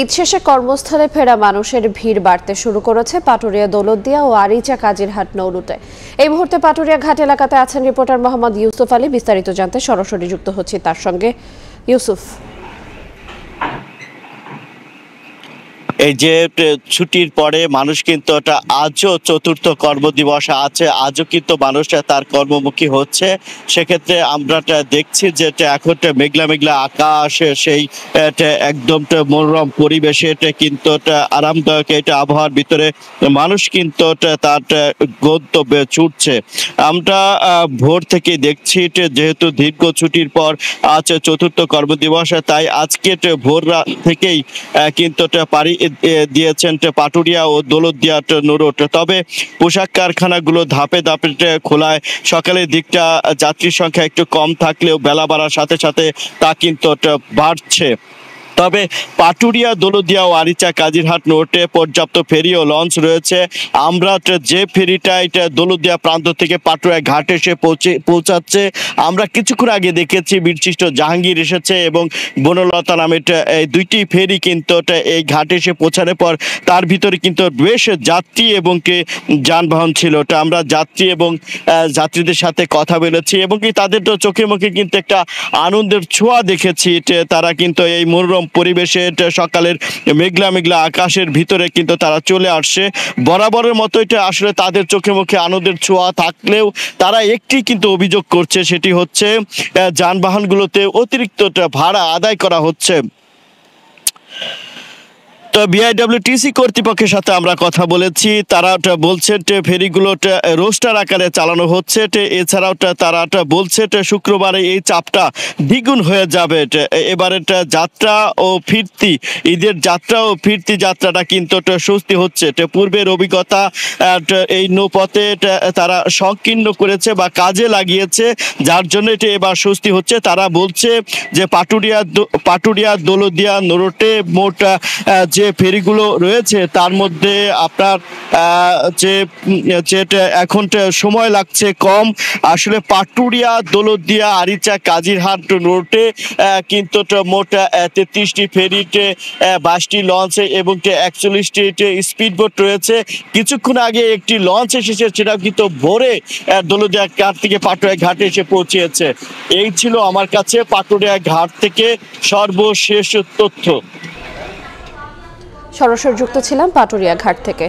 ঈদ শেষে কর্মস্থলে ফেরা মানুষের ভিড় বাড়তে শুরু করেছে পাটুরিয়া দৌলদিয়া ও আরিচা কাজিরহাট নৌরুটে এই মুহূর্তে পাটুরিয়া ঘাট এলাকাতে আছেন রিপোর্টার মোহাম্মদ ইউসুফ আলী বিস্তারিত জানতে সরাসরি যুক্ত হচ্ছে তার সঙ্গে ইউসুফ এই যে ছুটির পরে মানুষ কিন্তু এটা আজও চতুর্থ কর্মদিবস আছে আজও কিন্তু মানুষটা তার কর্মমুখী হচ্ছে সেক্ষেত্রে আমরা দেখছি যে এখন মেঘলা মেঘলা আকাশ সেই একদম মনোরম পরিবেশে এটা কিন্তু আরামদায়ক এটা আবহাওয়ার ভিতরে মানুষ কিন্তু তার গন্তব্যে ছুটছে আমরা ভোর থেকে দেখছি যেহেতু দীর্ঘ ছুটির পর আছে চতুর্থ কর্মদিবস তাই আজকে ভোর থেকেই কিন্তু পারি দিয়েছেন পাটুরিয়া ও দোলদিয়াট নুরোট তবে পোশাক কারখানাগুলো ধাপে ধাপে খোলায় সকালের দিকটা যাত্রীর সংখ্যা একটু কম থাকলেও বেলা বাড়ার সাথে সাথে তা কিন্তু বাড়ছে তবে পাটুরিয়া দোলদিয়া ও আরিচা কাজিরহাট নোটে পর্যাপ্ত ফেরি ও লঞ্চ রয়েছে আমরা যে ফেরিটা এটা দোলদিয়া প্রান্ত থেকে পাটুরিয়া ঘাটে এসে পৌঁছে পৌঁছাচ্ছে আমরা কিছুক্ষণ আগে দেখেছি বীরশিষ্ট জাহাঙ্গীর এসেছে এবং বনলতা নামে এই দুইটি ফেরি কিন্তু এই ঘাটে এসে পৌঁছানোর পর তার ভিতরে কিন্তু বেশ যাত্রী এবং কে যানবাহন ছিল ওটা আমরা যাত্রী এবং যাত্রীদের সাথে কথা বলেছি এবং কি তাদের তো চোখে মুখে কিন্তু একটা আনন্দের ছোঁয়া দেখেছি তারা কিন্তু এই মনোরম পরিবেশে সকালের মেঘলা মেঘলা আকাশের ভিতরে কিন্তু তারা চলে আসছে বরাবরের মতো এটা আসলে তাদের চোখে মুখে আনন্দের ছোঁয়া থাকলেও তারা একটি কিন্তু অভিযোগ করছে সেটি হচ্ছে যানবাহনগুলোতে অতিরিক্ত ভাড়া আদায় করা হচ্ছে তো বিআইডব্লিউটিসি কর্তৃপক্ষের সাথে আমরা কথা বলেছি তারা বলছে ফেরিগুলো রোস্টার আকারে চালানো হচ্ছে এছাড়াও তারা বলছে শুক্রবারে এই চাপটা দ্বিগুণ হয়ে যাবে এবারে যাত্রা ও ফিরতি ঈদের যাত্রা ও ফিরতি যাত্রাটা কিন্তু স্বস্তি হচ্ছে পূর্বের অভিজ্ঞতা এই নৌপথে তারা সংকীর্ণ করেছে বা কাজে লাগিয়েছে যার জন্য এটা এবার স্বস্তি হচ্ছে তারা বলছে যে পাটুরিয়া পাটুরিয়া দোলদিয়া নোরোটে মোট যে ফেরিগুলো রয়েছে তার মধ্যে আপনার যে এখন সময় লাগছে কম আসলে পাটুরিয়া দোলদিয়া আরিচা কাজিরহাট রোডে কিন্তু মোট তেত্রিশটি ফেরিতে বাইশটি লঞ্চে এবং একচল্লিশটি স্পিডবোট রয়েছে কিছুক্ষণ আগে একটি লঞ্চ এসেছে সেটা কিন্তু ভোরে দোলদিয়া ঘাট থেকে পাটুরিয়া ঘাটে এসে পৌঁছেছে এই ছিল আমার কাছে পাটুরিয়া ঘাট থেকে সর্বশেষ তথ্য সরাসরি যুক্ত ছিলাম পাটুরিয়া ঘাট থেকে